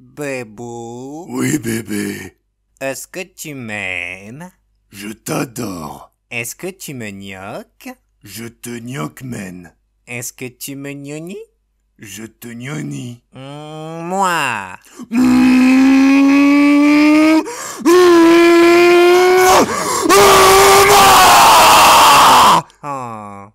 Bébou Oui, bébé. Est-ce que tu m'aimes Je t'adore. Est-ce que tu me gnoques Je te gnoque, men. Est-ce que tu me gnonies Je te gnonie. Hum, moi hum, oh.